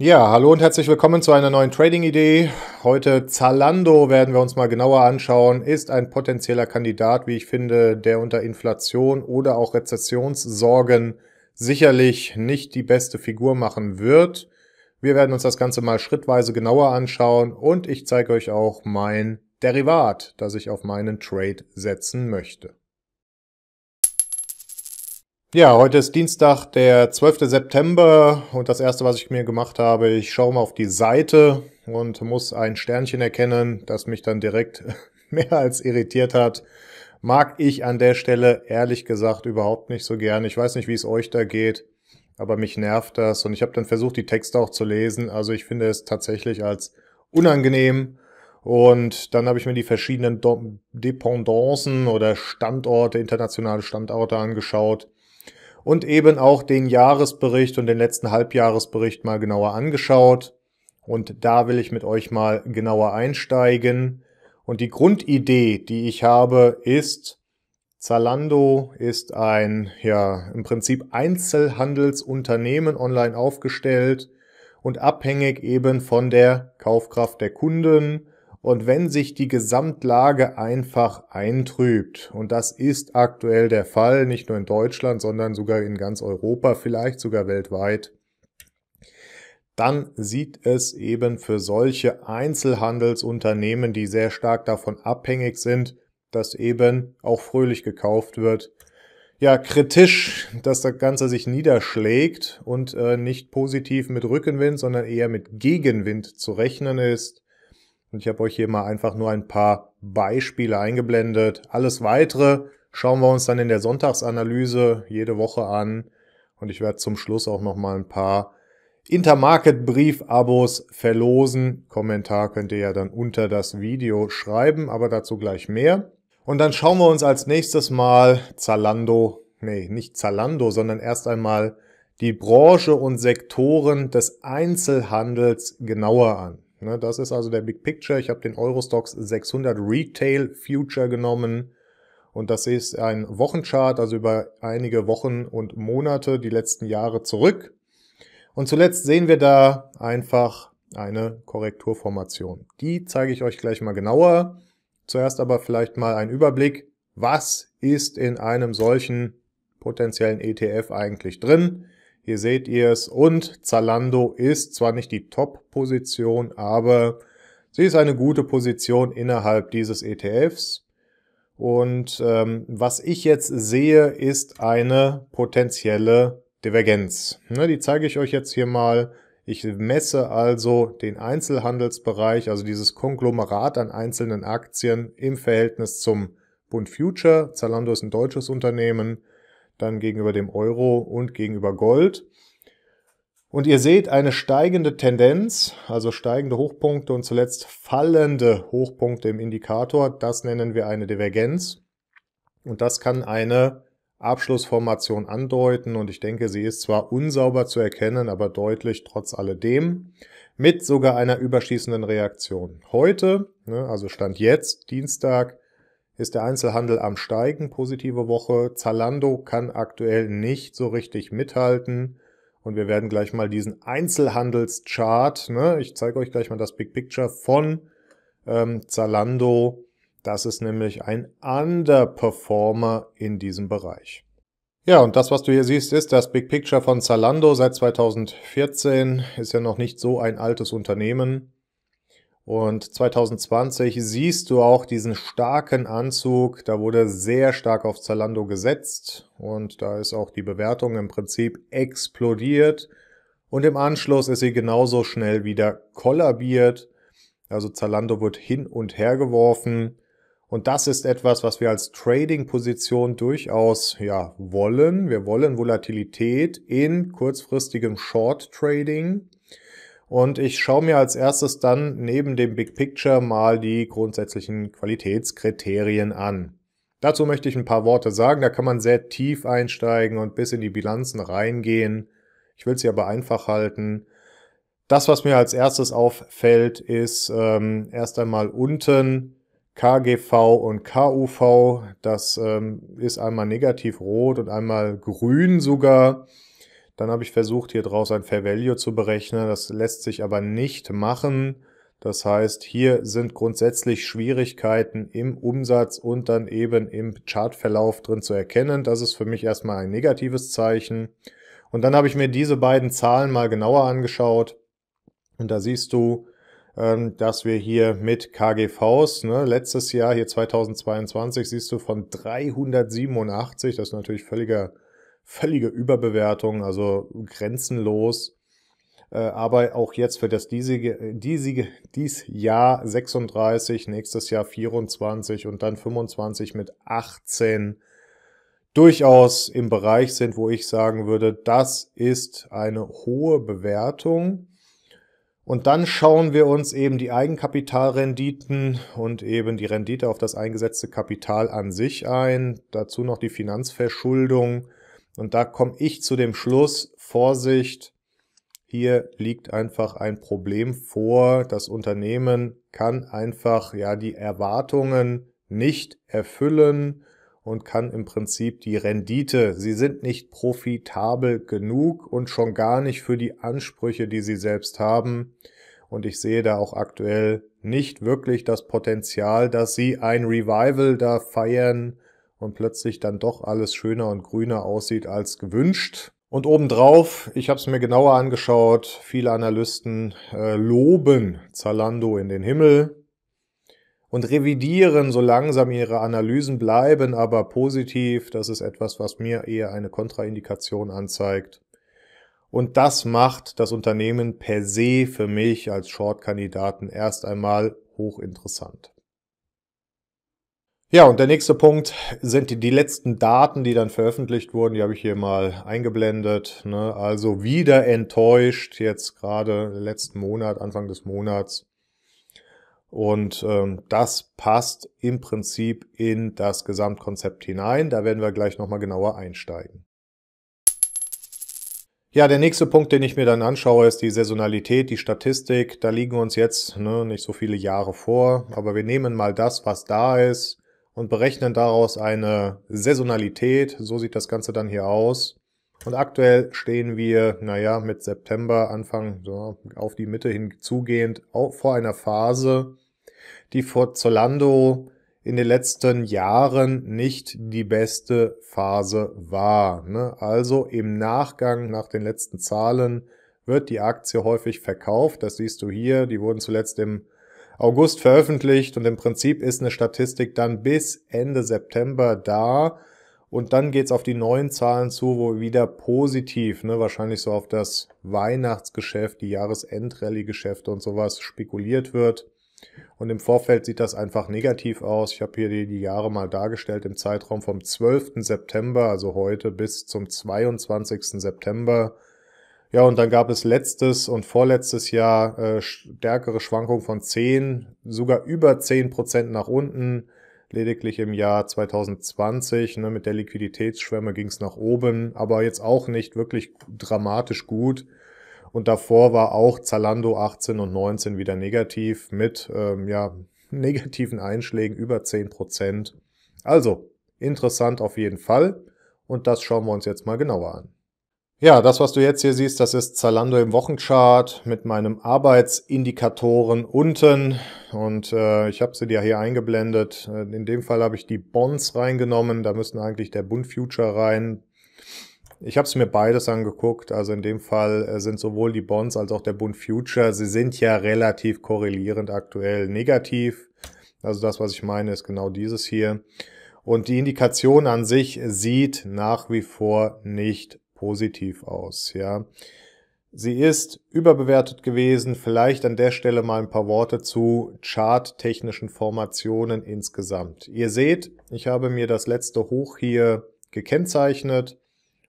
Ja, hallo und herzlich willkommen zu einer neuen Trading-Idee. Heute Zalando werden wir uns mal genauer anschauen. Ist ein potenzieller Kandidat, wie ich finde, der unter Inflation oder auch Rezessionssorgen sicherlich nicht die beste Figur machen wird. Wir werden uns das Ganze mal schrittweise genauer anschauen und ich zeige euch auch mein Derivat, das ich auf meinen Trade setzen möchte. Ja, heute ist Dienstag, der 12. September und das erste, was ich mir gemacht habe, ich schaue mal auf die Seite und muss ein Sternchen erkennen, das mich dann direkt mehr als irritiert hat. Mag ich an der Stelle ehrlich gesagt überhaupt nicht so gern. Ich weiß nicht, wie es euch da geht, aber mich nervt das und ich habe dann versucht, die Texte auch zu lesen. Also ich finde es tatsächlich als unangenehm. Und dann habe ich mir die verschiedenen Dependancen oder Standorte, internationale Standorte angeschaut und eben auch den Jahresbericht und den letzten Halbjahresbericht mal genauer angeschaut. Und da will ich mit euch mal genauer einsteigen. Und die Grundidee, die ich habe, ist, Zalando ist ein, ja, im Prinzip Einzelhandelsunternehmen online aufgestellt und abhängig eben von der Kaufkraft der Kunden und wenn sich die Gesamtlage einfach eintrübt, und das ist aktuell der Fall, nicht nur in Deutschland, sondern sogar in ganz Europa, vielleicht sogar weltweit, dann sieht es eben für solche Einzelhandelsunternehmen, die sehr stark davon abhängig sind, dass eben auch fröhlich gekauft wird, ja, kritisch, dass das Ganze sich niederschlägt und äh, nicht positiv mit Rückenwind, sondern eher mit Gegenwind zu rechnen ist. Und ich habe euch hier mal einfach nur ein paar Beispiele eingeblendet. Alles weitere schauen wir uns dann in der Sonntagsanalyse jede Woche an. Und ich werde zum Schluss auch noch mal ein paar Intermarket-Brief-Abos verlosen. Kommentar könnt ihr ja dann unter das Video schreiben, aber dazu gleich mehr. Und dann schauen wir uns als nächstes mal Zalando, nee, nicht Zalando, sondern erst einmal die Branche und Sektoren des Einzelhandels genauer an. Ne, das ist also der Big Picture. Ich habe den Eurostox 600 Retail Future genommen. Und das ist ein Wochenchart, also über einige Wochen und Monate, die letzten Jahre zurück. Und zuletzt sehen wir da einfach eine Korrekturformation. Die zeige ich euch gleich mal genauer. Zuerst aber vielleicht mal ein Überblick. Was ist in einem solchen potenziellen ETF eigentlich drin? Hier seht ihr es. Und Zalando ist zwar nicht die Top-Position, aber sie ist eine gute Position innerhalb dieses ETFs. Und ähm, was ich jetzt sehe, ist eine potenzielle Divergenz. Ne, die zeige ich euch jetzt hier mal. Ich messe also den Einzelhandelsbereich, also dieses Konglomerat an einzelnen Aktien im Verhältnis zum Bund Future. Zalando ist ein deutsches Unternehmen dann gegenüber dem Euro und gegenüber Gold. Und ihr seht eine steigende Tendenz, also steigende Hochpunkte und zuletzt fallende Hochpunkte im Indikator. Das nennen wir eine Divergenz. Und das kann eine Abschlussformation andeuten. Und ich denke, sie ist zwar unsauber zu erkennen, aber deutlich trotz alledem mit sogar einer überschießenden Reaktion. Heute, ne, also Stand jetzt, Dienstag, ist der Einzelhandel am Steigen, positive Woche. Zalando kann aktuell nicht so richtig mithalten. Und wir werden gleich mal diesen Einzelhandelschart, ne, ich zeige euch gleich mal das Big Picture von ähm, Zalando. Das ist nämlich ein Underperformer in diesem Bereich. Ja, und das, was du hier siehst, ist das Big Picture von Zalando. Seit 2014 ist ja noch nicht so ein altes Unternehmen. Und 2020 siehst du auch diesen starken Anzug. Da wurde sehr stark auf Zalando gesetzt und da ist auch die Bewertung im Prinzip explodiert. Und im Anschluss ist sie genauso schnell wieder kollabiert. Also Zalando wird hin und her geworfen. Und das ist etwas, was wir als Trading-Position durchaus ja, wollen. Wir wollen Volatilität in kurzfristigem Short-Trading. Und ich schaue mir als erstes dann neben dem Big Picture mal die grundsätzlichen Qualitätskriterien an. Dazu möchte ich ein paar Worte sagen, da kann man sehr tief einsteigen und bis in die Bilanzen reingehen. Ich will sie aber einfach halten. Das, was mir als erstes auffällt, ist ähm, erst einmal unten KGV und KUV. Das ähm, ist einmal negativ rot und einmal grün sogar. Dann habe ich versucht, hier draus ein Fair Value zu berechnen. Das lässt sich aber nicht machen. Das heißt, hier sind grundsätzlich Schwierigkeiten im Umsatz und dann eben im Chartverlauf drin zu erkennen. Das ist für mich erstmal ein negatives Zeichen. Und dann habe ich mir diese beiden Zahlen mal genauer angeschaut. Und da siehst du, ähm, dass wir hier mit KGVs, ne, letztes Jahr hier 2022, siehst du von 387, das ist natürlich völliger völlige Überbewertung, also grenzenlos. Äh, aber auch jetzt für das diesige, diesige, dies Jahr 36, nächstes Jahr 24 und dann 25 mit 18 durchaus im Bereich sind, wo ich sagen würde, das ist eine hohe Bewertung. Und dann schauen wir uns eben die Eigenkapitalrenditen und eben die Rendite auf das eingesetzte Kapital an sich ein. Dazu noch die Finanzverschuldung und da komme ich zu dem Schluss, Vorsicht, hier liegt einfach ein Problem vor. Das Unternehmen kann einfach ja die Erwartungen nicht erfüllen und kann im Prinzip die Rendite, sie sind nicht profitabel genug und schon gar nicht für die Ansprüche, die sie selbst haben. Und ich sehe da auch aktuell nicht wirklich das Potenzial, dass sie ein Revival da feiern und plötzlich dann doch alles schöner und grüner aussieht als gewünscht. Und obendrauf, ich habe es mir genauer angeschaut, viele Analysten äh, loben Zalando in den Himmel und revidieren so langsam ihre Analysen, bleiben aber positiv. Das ist etwas, was mir eher eine Kontraindikation anzeigt. Und das macht das Unternehmen per se für mich als Short-Kandidaten erst einmal hochinteressant. Ja, und der nächste Punkt sind die, letzten Daten, die dann veröffentlicht wurden. Die habe ich hier mal eingeblendet. Ne? Also wieder enttäuscht jetzt gerade letzten Monat, Anfang des Monats. Und ähm, das passt im Prinzip in das Gesamtkonzept hinein. Da werden wir gleich nochmal genauer einsteigen. Ja, der nächste Punkt, den ich mir dann anschaue, ist die Saisonalität, die Statistik. Da liegen uns jetzt ne, nicht so viele Jahre vor, aber wir nehmen mal das, was da ist und berechnen daraus eine Saisonalität. So sieht das Ganze dann hier aus. Und aktuell stehen wir, naja, mit September, Anfang so, auf die Mitte hin zugehend, auch vor einer Phase, die vor Zolando in den letzten Jahren nicht die beste Phase war. Ne? Also im Nachgang nach den letzten Zahlen wird die Aktie häufig verkauft. Das siehst du hier. Die wurden zuletzt im August veröffentlicht und im Prinzip ist eine Statistik dann bis Ende September da. Und dann geht's auf die neuen Zahlen zu, wo wieder positiv, ne, wahrscheinlich so auf das Weihnachtsgeschäft, die Jahresendrallye-Geschäfte und sowas spekuliert wird. Und im Vorfeld sieht das einfach negativ aus. Ich habe hier die, die, Jahre mal dargestellt im Zeitraum vom 12. September, also heute, bis zum 22. September. Ja, und dann gab es letztes und vorletztes Jahr äh, stärkere Schwankungen von 10, sogar über 10 Prozent nach unten. Lediglich im Jahr 2020 ne, mit der Liquiditätsschwemme ging es nach oben, aber jetzt auch nicht wirklich dramatisch gut. Und davor war auch Zalando 18 und 19 wieder negativ mit ähm, ja, negativen Einschlägen über 10 Prozent. Also interessant auf jeden Fall und das schauen wir uns jetzt mal genauer an. Ja, das, was du jetzt hier siehst, das ist Zalando im Wochenchart mit meinem Arbeitsindikatoren unten. Und äh, ich habe sie dir hier eingeblendet. Äh, in dem Fall habe ich die Bonds reingenommen. Da müssten eigentlich der Bund Future rein. Ich habe es mir beides angeguckt. Also in dem Fall äh, sind sowohl die Bonds als auch der Bund Future, sie sind ja relativ korrelierend aktuell negativ. Also das, was ich meine, ist genau dieses hier. Und die Indikation an sich sieht nach wie vor nicht positiv aus, ja. Sie ist überbewertet gewesen. Vielleicht an der Stelle mal ein paar Worte zu charttechnischen Formationen insgesamt. Ihr seht, ich habe mir das letzte Hoch hier gekennzeichnet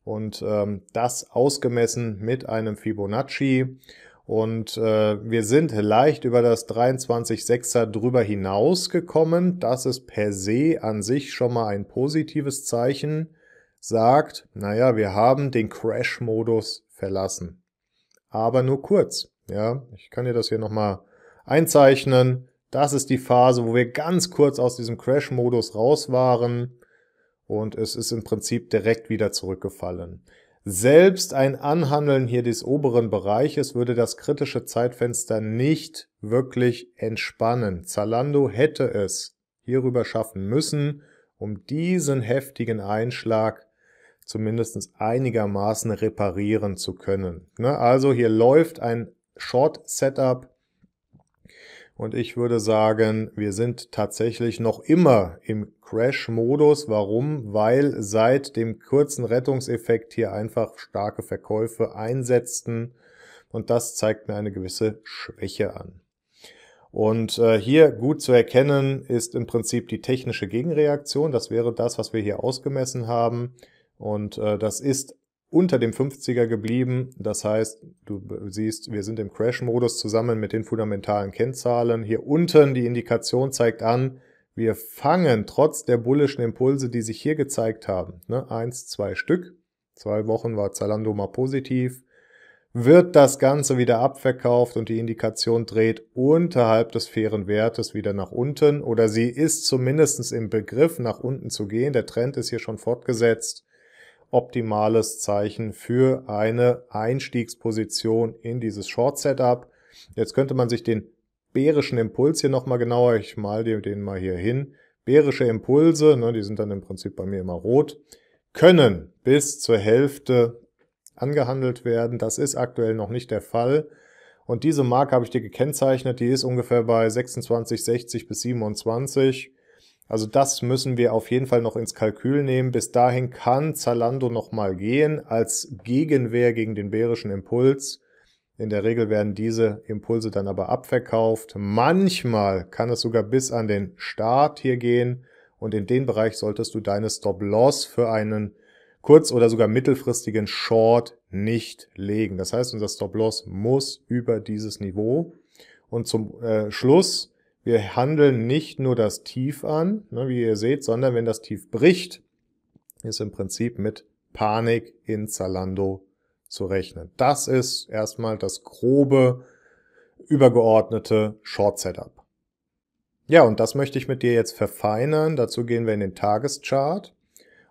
und ähm, das ausgemessen mit einem Fibonacci. Und äh, wir sind leicht über das 23,6er drüber hinausgekommen. Das ist per se an sich schon mal ein positives Zeichen sagt, naja, wir haben den Crash-Modus verlassen. Aber nur kurz. Ja, ich kann dir das hier nochmal einzeichnen. Das ist die Phase, wo wir ganz kurz aus diesem Crash-Modus raus waren und es ist im Prinzip direkt wieder zurückgefallen. Selbst ein Anhandeln hier des oberen Bereiches würde das kritische Zeitfenster nicht wirklich entspannen. Zalando hätte es hierüber schaffen müssen, um diesen heftigen Einschlag zumindest einigermaßen reparieren zu können. Ne? Also hier läuft ein Short-Setup und ich würde sagen, wir sind tatsächlich noch immer im Crash-Modus. Warum? Weil seit dem kurzen Rettungseffekt hier einfach starke Verkäufe einsetzten und das zeigt mir eine gewisse Schwäche an. Und äh, hier gut zu erkennen ist im Prinzip die technische Gegenreaktion. Das wäre das, was wir hier ausgemessen haben. Und äh, das ist unter dem 50er geblieben. Das heißt, du siehst, wir sind im Crash-Modus zusammen mit den fundamentalen Kennzahlen. Hier unten die Indikation zeigt an, wir fangen trotz der bullischen Impulse, die sich hier gezeigt haben, ne, eins, zwei Stück, zwei Wochen war Zalando mal positiv, wird das Ganze wieder abverkauft und die Indikation dreht unterhalb des fairen Wertes wieder nach unten oder sie ist zumindest im Begriff, nach unten zu gehen. Der Trend ist hier schon fortgesetzt optimales Zeichen für eine Einstiegsposition in dieses Short Setup. Jetzt könnte man sich den bärischen Impuls hier nochmal genauer, ich mal den mal hier hin. Bärische Impulse, ne, die sind dann im Prinzip bei mir immer rot, können bis zur Hälfte angehandelt werden. Das ist aktuell noch nicht der Fall. Und diese Marke habe ich dir gekennzeichnet, die ist ungefähr bei 26, 60 bis 27. Also das müssen wir auf jeden Fall noch ins Kalkül nehmen. Bis dahin kann Zalando nochmal gehen als Gegenwehr gegen den bärischen Impuls. In der Regel werden diese Impulse dann aber abverkauft. Manchmal kann es sogar bis an den Start hier gehen. Und in den Bereich solltest du deine Stop-Loss für einen kurz- oder sogar mittelfristigen Short nicht legen. Das heißt, unser Stop-Loss muss über dieses Niveau. Und zum äh, Schluss wir handeln nicht nur das Tief an, ne, wie ihr seht, sondern wenn das Tief bricht, ist im Prinzip mit Panik in Zalando zu rechnen. Das ist erstmal das grobe, übergeordnete Short Setup. Ja, und das möchte ich mit dir jetzt verfeinern. Dazu gehen wir in den Tageschart.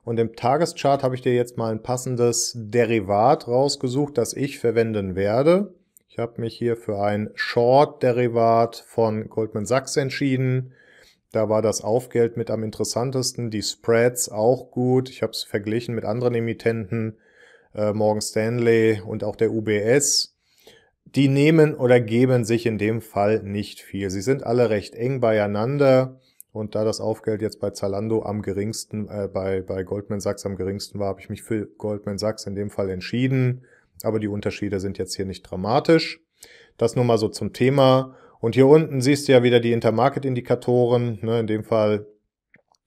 Und im Tageschart habe ich dir jetzt mal ein passendes Derivat rausgesucht, das ich verwenden werde. Ich habe mich hier für ein Short-Derivat von Goldman Sachs entschieden. Da war das Aufgeld mit am interessantesten, die Spreads auch gut. Ich habe es verglichen mit anderen Emittenten, äh, Morgan Stanley und auch der UBS. Die nehmen oder geben sich in dem Fall nicht viel. Sie sind alle recht eng beieinander. Und da das Aufgeld jetzt bei Zalando am geringsten, äh, bei, bei Goldman Sachs am geringsten war, habe ich mich für Goldman Sachs in dem Fall entschieden aber die Unterschiede sind jetzt hier nicht dramatisch. Das nur mal so zum Thema. Und hier unten siehst du ja wieder die Intermarket-Indikatoren, ne, in dem Fall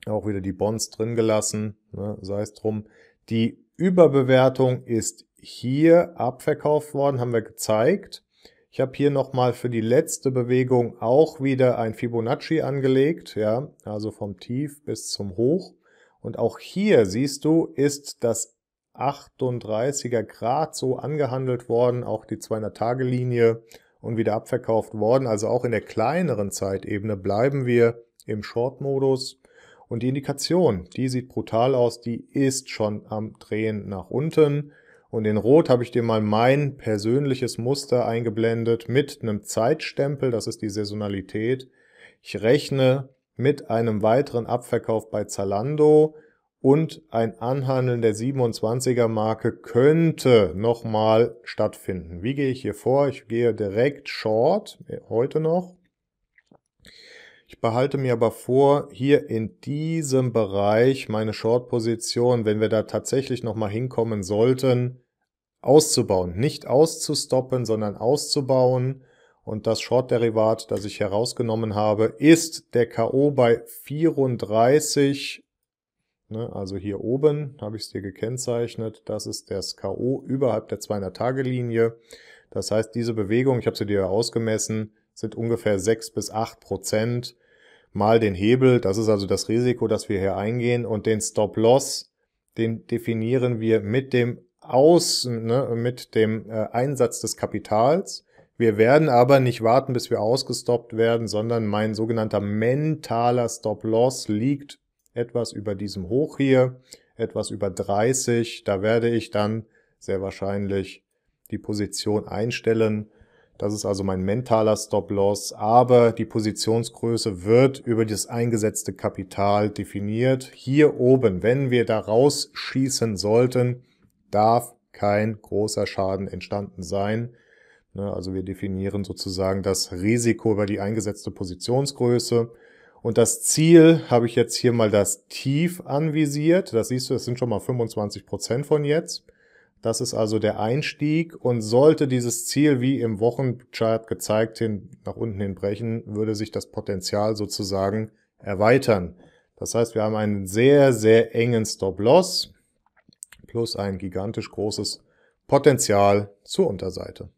auch wieder die Bonds drin gelassen, ne, sei es drum. Die Überbewertung ist hier abverkauft worden, haben wir gezeigt. Ich habe hier nochmal für die letzte Bewegung auch wieder ein Fibonacci angelegt, ja, also vom Tief bis zum Hoch. Und auch hier siehst du, ist das 38er Grad so angehandelt worden, auch die 200-Tage-Linie und wieder abverkauft worden. Also auch in der kleineren Zeitebene bleiben wir im Short-Modus. Und die Indikation, die sieht brutal aus, die ist schon am Drehen nach unten. Und in Rot habe ich dir mal mein persönliches Muster eingeblendet mit einem Zeitstempel, das ist die Saisonalität. Ich rechne mit einem weiteren Abverkauf bei Zalando und ein Anhandeln der 27er Marke könnte nochmal stattfinden. Wie gehe ich hier vor? Ich gehe direkt Short, äh, heute noch. Ich behalte mir aber vor, hier in diesem Bereich meine Short-Position, wenn wir da tatsächlich nochmal hinkommen sollten, auszubauen. Nicht auszustoppen, sondern auszubauen. Und das Short-Derivat, das ich herausgenommen habe, ist der K.O. bei 34 Ne? Also hier oben habe ich es dir gekennzeichnet. Das ist das K.O. überhalb der 200-Tage-Linie. Das heißt, diese Bewegung, ich habe sie dir ausgemessen, sind ungefähr 6 bis 8 Prozent mal den Hebel. Das ist also das Risiko, das wir hier eingehen. Und den Stop-Loss, den definieren wir mit dem Aus, ne, mit dem äh, Einsatz des Kapitals. Wir werden aber nicht warten, bis wir ausgestoppt werden, sondern mein sogenannter mentaler Stop-Loss liegt etwas über diesem Hoch hier, etwas über 30. Da werde ich dann sehr wahrscheinlich die Position einstellen. Das ist also mein mentaler Stop-Loss, aber die Positionsgröße wird über das eingesetzte Kapital definiert. Hier oben, wenn wir da rausschießen sollten, darf kein großer Schaden entstanden sein. Ne, also wir definieren sozusagen das Risiko über die eingesetzte Positionsgröße. Und das Ziel habe ich jetzt hier mal das Tief anvisiert. Das siehst du, das sind schon mal 25 Prozent von jetzt. Das ist also der Einstieg und sollte dieses Ziel wie im Wochenchart gezeigt hin, nach unten hin brechen, würde sich das Potenzial sozusagen erweitern. Das heißt, wir haben einen sehr, sehr engen Stop-Loss plus ein gigantisch großes Potenzial zur Unterseite.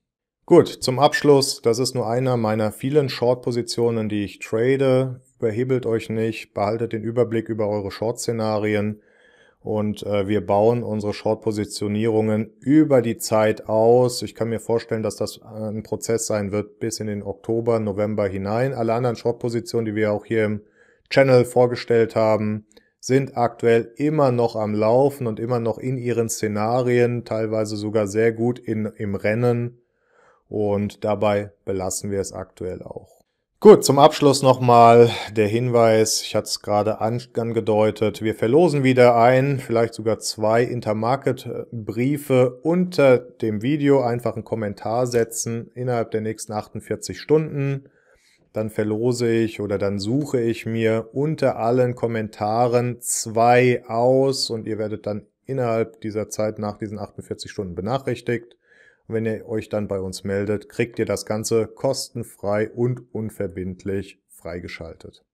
Gut, zum Abschluss, das ist nur einer meiner vielen Short-Positionen, die ich trade überhebelt euch nicht, behaltet den Überblick über eure Short-Szenarien und äh, wir bauen unsere Short-Positionierungen über die Zeit aus. Ich kann mir vorstellen, dass das äh, ein Prozess sein wird bis in den Oktober, November hinein. Alle anderen Short-Positionen, die wir auch hier im Channel vorgestellt haben, sind aktuell immer noch am Laufen und immer noch in ihren Szenarien, teilweise sogar sehr gut in, im Rennen. Und dabei belassen wir es aktuell auch. Gut, zum Abschluss nochmal der Hinweis, ich hatte es gerade angedeutet, wir verlosen wieder ein, vielleicht sogar zwei Intermarket-Briefe unter dem Video, einfach einen Kommentar setzen innerhalb der nächsten 48 Stunden. Dann verlose ich oder dann suche ich mir unter allen Kommentaren zwei aus und ihr werdet dann innerhalb dieser Zeit nach diesen 48 Stunden benachrichtigt. Und wenn ihr euch dann bei uns meldet, kriegt ihr das Ganze kostenfrei und unverbindlich freigeschaltet.